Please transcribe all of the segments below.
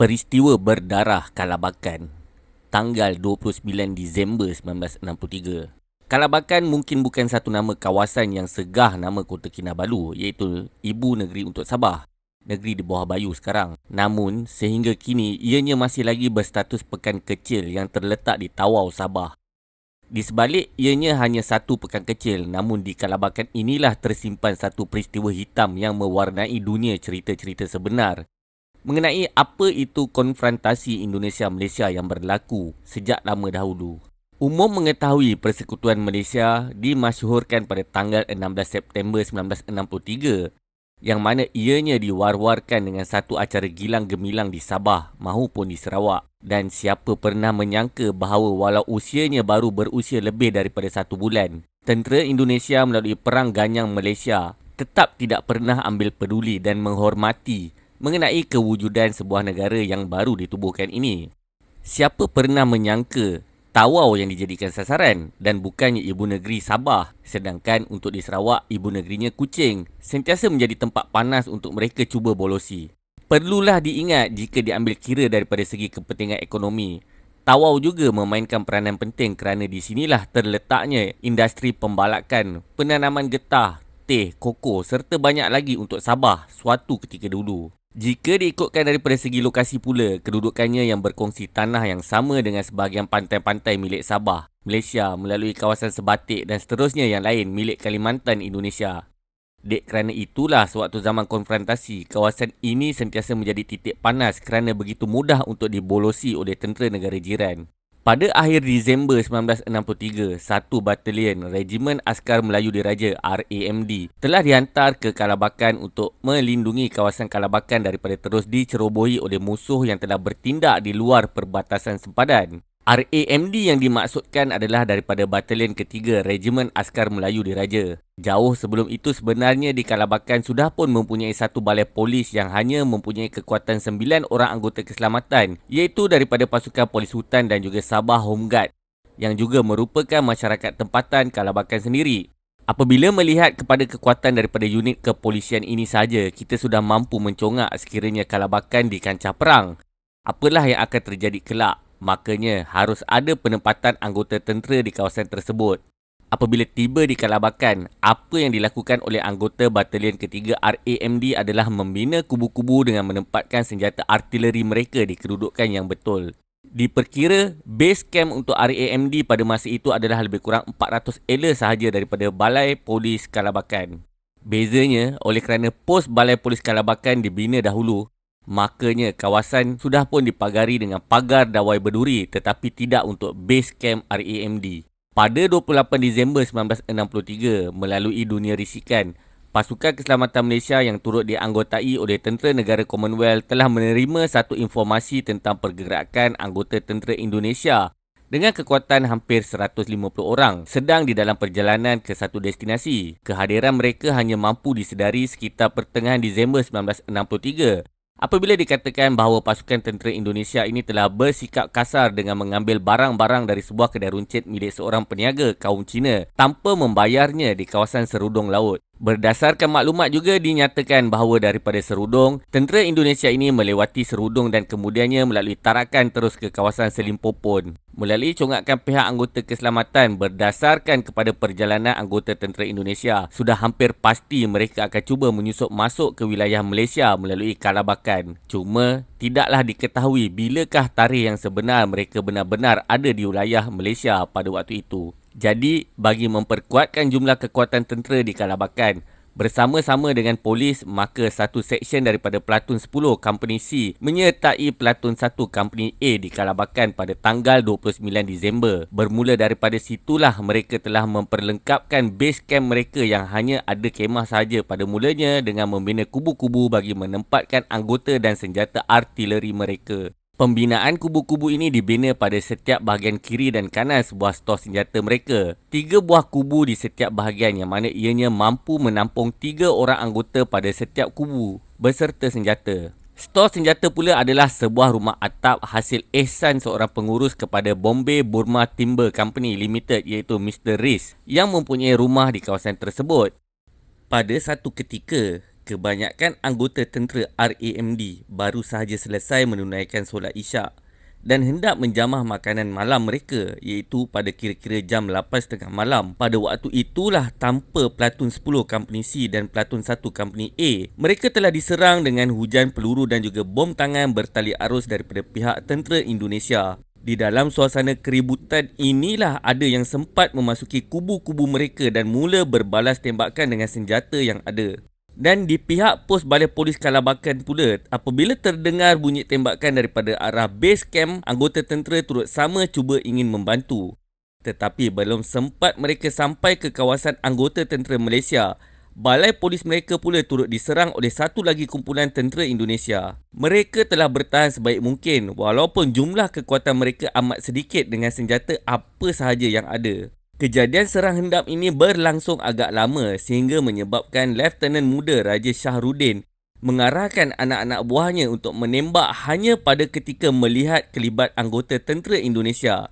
Peristiwa berdarah Kalabakan Tanggal 29 Disember 1963 Kalabakan mungkin bukan satu nama kawasan yang segah nama Kota Kinabalu iaitu ibu negeri untuk Sabah negeri di bawah bayu sekarang. Namun, sehingga kini, ianya masih lagi berstatus pekan kecil yang terletak di Tawau, Sabah. Di sebalik, ianya hanya satu pekan kecil, namun di Kalabakan inilah tersimpan satu peristiwa hitam yang mewarnai dunia cerita-cerita sebenar mengenai apa itu konfrontasi Indonesia Malaysia yang berlaku sejak lama dahulu. Umum mengetahui Persekutuan Malaysia dimasyhurkan pada tanggal 16 September 1963 yang mana ianya diwar-warkan dengan satu acara gilang gemilang di Sabah mahupun di Sarawak dan siapa pernah menyangka bahawa walau usianya baru berusia lebih daripada satu bulan tentera Indonesia melalui perang ganyang Malaysia tetap tidak pernah ambil peduli dan menghormati mengenai kewujudan sebuah negara yang baru ditubuhkan ini. Siapa pernah menyangka Tawau yang dijadikan sasaran dan bukannya ibu negeri Sabah sedangkan untuk di Sarawak ibu negerinya Kuching sentiasa menjadi tempat panas untuk mereka cuba bolosi. Perlulah diingat jika diambil kira daripada segi kepentingan ekonomi. Tawau juga memainkan peranan penting kerana di sinilah terletaknya industri pembalakan, penanaman getah, teh, koko serta banyak lagi untuk Sabah suatu ketika dulu. Jika diikutkan daripada segi lokasi pula, kedudukannya yang berkongsi tanah yang sama dengan sebahagian pantai-pantai milik Sabah, Malaysia melalui kawasan Sebatik dan seterusnya yang lain milik Kalimantan, Indonesia. Dek kerana itulah sewaktu zaman konfrontasi, kawasan ini sentiasa menjadi titik panas kerana begitu mudah untuk dibolosi oleh tentera negara jiran. Pada akhir Disember 1963, satu batalion Regimen Askar Melayu Diraja RAMD telah dihantar ke Kalabakan untuk melindungi kawasan Kalabakan daripada terus dicerobohi oleh musuh yang telah bertindak di luar perbatasan sempadan. RAMD yang dimaksudkan adalah daripada batalion ketiga Regimen Askar Melayu Diraja. Jauh sebelum itu sebenarnya di Kalabakan sudah pun mempunyai satu balai polis yang hanya mempunyai kekuatan sembilan orang anggota keselamatan iaitu daripada pasukan polis hutan dan juga Sabah Home Guard yang juga merupakan masyarakat tempatan Kalabakan sendiri. Apabila melihat kepada kekuatan daripada unit kepolisian ini saja, kita sudah mampu mencongak sekiranya Kalabakan di kancah perang. Apalah yang akan terjadi kelak? makanya harus ada penempatan anggota tentera di kawasan tersebut. Apabila tiba di Kalabakan, apa yang dilakukan oleh anggota batalion ketiga RAMD adalah membina kubu-kubu dengan menempatkan senjata artileri mereka di kedudukan yang betul. Diperkira, base camp untuk RAMD pada masa itu adalah lebih kurang 400 ela sahaja daripada Balai Polis Kalabakan. Bezanya, oleh kerana pos Balai Polis Kalabakan dibina dahulu, Makanya kawasan sudah pun dipagari dengan pagar dawai berduri tetapi tidak untuk base camp RAMD. Pada 28 Disember 1963 melalui dunia risikan, pasukan keselamatan Malaysia yang turut dianggotai oleh tentera negara Commonwealth telah menerima satu informasi tentang pergerakan anggota tentera Indonesia dengan kekuatan hampir 150 orang sedang di dalam perjalanan ke satu destinasi. Kehadiran mereka hanya mampu disedari sekitar pertengahan Disember 1963 Apabila dikatakan bahawa pasukan tentera Indonesia ini telah bersikap kasar dengan mengambil barang-barang dari sebuah kedai runcit milik seorang peniaga kaum Cina tanpa membayarnya di kawasan Serudong Laut. Berdasarkan maklumat juga dinyatakan bahawa daripada Serudong, tentera Indonesia ini melewati Serudong dan kemudiannya melalui tarakan terus ke kawasan Selimpopon. Melalui congakkan pihak anggota keselamatan berdasarkan kepada perjalanan anggota tentera Indonesia, sudah hampir pasti mereka akan cuba menyusup masuk ke wilayah Malaysia melalui Kalabakan. Cuma, tidaklah diketahui bilakah tarikh yang sebenar mereka benar-benar ada di wilayah Malaysia pada waktu itu. Jadi bagi memperkuatkan jumlah kekuatan tentera di Kalabakan bersama-sama dengan polis maka satu seksyen daripada pelatun 10 company C menyertai pelatun 1 company A di Kalabakan pada tanggal 29 Disember. Bermula daripada situlah mereka telah memperlengkapkan base camp mereka yang hanya ada kemah saja pada mulanya dengan membina kubu-kubu bagi menempatkan anggota dan senjata artileri mereka. Pembinaan kubu-kubu ini dibina pada setiap bahagian kiri dan kanan sebuah stor senjata mereka. Tiga buah kubu di setiap bahagian yang mana ianya mampu menampung tiga orang anggota pada setiap kubu beserta senjata. Stor senjata pula adalah sebuah rumah atap hasil ihsan seorang pengurus kepada Bombay Burma Timber Company Limited iaitu Mr. Riz yang mempunyai rumah di kawasan tersebut. Pada satu ketika, Kebanyakan anggota tentera RAMD baru sahaja selesai menunaikan solat isyak dan hendak menjamah makanan malam mereka iaitu pada kira-kira jam 8.30 malam. Pada waktu itulah tanpa Platoon 10 Company C dan Platoon 1 Company A, mereka telah diserang dengan hujan peluru dan juga bom tangan bertali arus daripada pihak tentera Indonesia. Di dalam suasana keributan inilah ada yang sempat memasuki kubu-kubu mereka dan mula berbalas tembakan dengan senjata yang ada. Dan di pihak pos balai polis Kalabakan pula, apabila terdengar bunyi tembakan daripada arah base camp, anggota tentera turut sama cuba ingin membantu. Tetapi belum sempat mereka sampai ke kawasan anggota tentera Malaysia, balai polis mereka pula turut diserang oleh satu lagi kumpulan tentera Indonesia. Mereka telah bertahan sebaik mungkin walaupun jumlah kekuatan mereka amat sedikit dengan senjata apa sahaja yang ada. Kejadian serang hendap ini berlangsung agak lama sehingga menyebabkan Lieutenant Muda Raja Shahrudin mengarahkan anak-anak buahnya untuk menembak hanya pada ketika melihat kelibat anggota tentera Indonesia.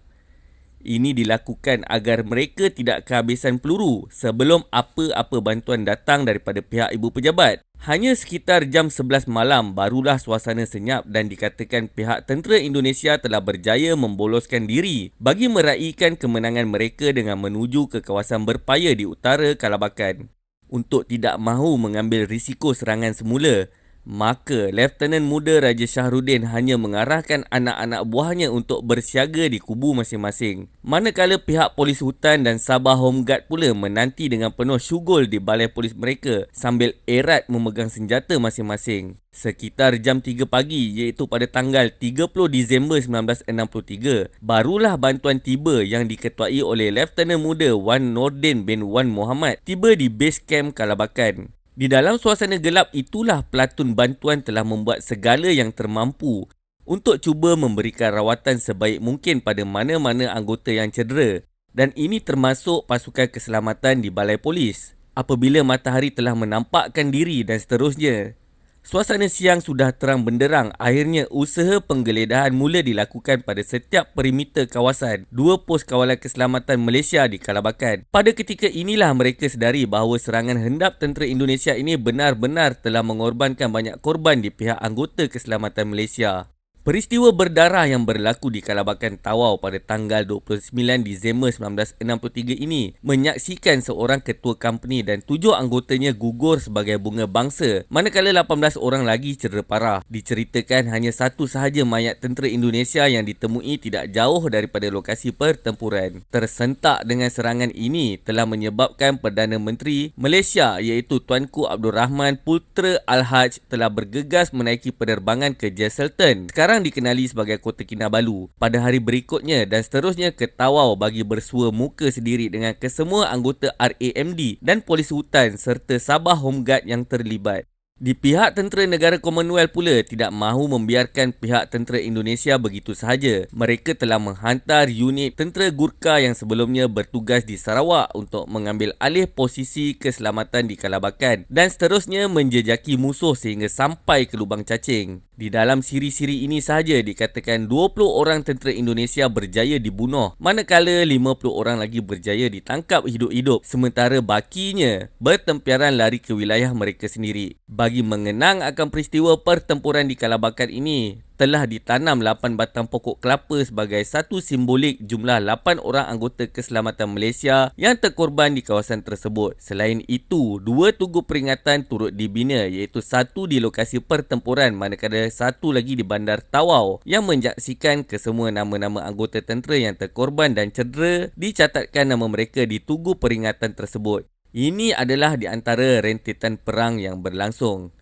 Ini dilakukan agar mereka tidak kehabisan peluru sebelum apa-apa bantuan datang daripada pihak ibu pejabat. Hanya sekitar jam 11 malam barulah suasana senyap dan dikatakan pihak tentera Indonesia telah berjaya memboloskan diri bagi meraihkan kemenangan mereka dengan menuju ke kawasan berpaya di utara Kalabakan. Untuk tidak mahu mengambil risiko serangan semula, Maka Lieutenant Muda Raja Shahruddin hanya mengarahkan anak-anak buahnya untuk bersiaga di kubu masing-masing. Manakala pihak polis hutan dan Sabah Home Guard pula menanti dengan penuh syugul di balai polis mereka sambil erat memegang senjata masing-masing. Sekitar jam 3 pagi iaitu pada tanggal 30 Disember 1963, barulah bantuan tiba yang diketuai oleh Lieutenant Muda Wan Nordin bin Wan Muhammad tiba di base camp Kalabakan. Di dalam suasana gelap itulah pelatun bantuan telah membuat segala yang termampu untuk cuba memberikan rawatan sebaik mungkin pada mana-mana anggota yang cedera dan ini termasuk pasukan keselamatan di balai polis apabila matahari telah menampakkan diri dan seterusnya Suasana siang sudah terang benderang. Akhirnya usaha penggeledahan mula dilakukan pada setiap perimeter kawasan. Dua pos kawalan keselamatan Malaysia di Kalabakan. Pada ketika inilah mereka sedari bahawa serangan hendap tentera Indonesia ini benar-benar telah mengorbankan banyak korban di pihak anggota keselamatan Malaysia. Peristiwa berdarah yang berlaku di Kalabakan Tawau pada tanggal 29 Disember 1963 ini menyaksikan seorang ketua company dan tujuh anggotanya gugur sebagai bunga bangsa manakala 18 orang lagi cedera parah. Diceritakan hanya satu sahaja mayat tentera Indonesia yang ditemui tidak jauh daripada lokasi pertempuran. Tersentak dengan serangan ini telah menyebabkan Perdana Menteri Malaysia iaitu Tuanku Abdul Rahman Putra Al-Haj telah bergegas menaiki penerbangan ke Jesselton. Sekarang sekarang dikenali sebagai Kota Kinabalu. Pada hari berikutnya dan seterusnya ke Tawau bagi bersua muka sendiri dengan kesemua anggota RAMD dan polis hutan serta Sabah Home Guard yang terlibat. Di pihak tentera negara Commonwealth pula tidak mahu membiarkan pihak tentera Indonesia begitu sahaja. Mereka telah menghantar unit tentera Gurkha yang sebelumnya bertugas di Sarawak untuk mengambil alih posisi keselamatan di Kalabakan dan seterusnya menjejaki musuh sehingga sampai ke lubang cacing. Di dalam siri-siri ini sahaja dikatakan 20 orang tentera Indonesia berjaya dibunuh manakala 50 orang lagi berjaya ditangkap hidup-hidup sementara bakinya bertempiaran lari ke wilayah mereka sendiri. Bagi mengenang akan peristiwa pertempuran di Kalabakan ini, telah ditanam 8 batang pokok kelapa sebagai satu simbolik jumlah 8 orang anggota keselamatan Malaysia yang terkorban di kawasan tersebut. Selain itu, dua tugu peringatan turut dibina iaitu satu di lokasi pertempuran manakala satu lagi di Bandar Tawau yang menjaksikan kesemua nama-nama anggota tentera yang terkorban dan cedera dicatatkan nama mereka di tugu peringatan tersebut. Ini adalah di antara rentetan perang yang berlangsung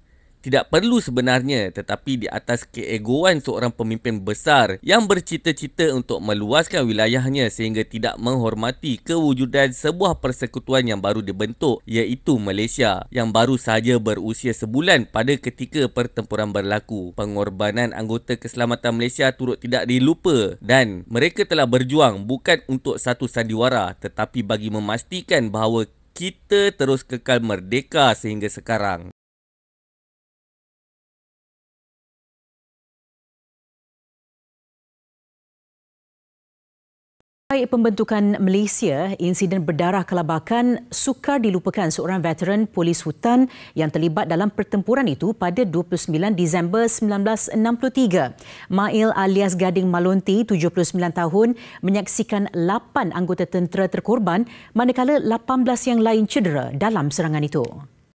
tidak perlu sebenarnya tetapi di atas keegoan seorang pemimpin besar yang bercita-cita untuk meluaskan wilayahnya sehingga tidak menghormati kewujudan sebuah persekutuan yang baru dibentuk iaitu Malaysia yang baru sahaja berusia sebulan pada ketika pertempuran berlaku. Pengorbanan anggota keselamatan Malaysia turut tidak dilupa dan mereka telah berjuang bukan untuk satu sandiwara tetapi bagi memastikan bahawa kita terus kekal merdeka sehingga sekarang. Sampai pembentukan Malaysia, insiden berdarah kelabakan sukar dilupakan seorang veteran polis hutan yang terlibat dalam pertempuran itu pada 29 Disember 1963. Mail alias Gading Malonti, 79 tahun, menyaksikan 8 anggota tentera terkorban manakala 18 yang lain cedera dalam serangan itu.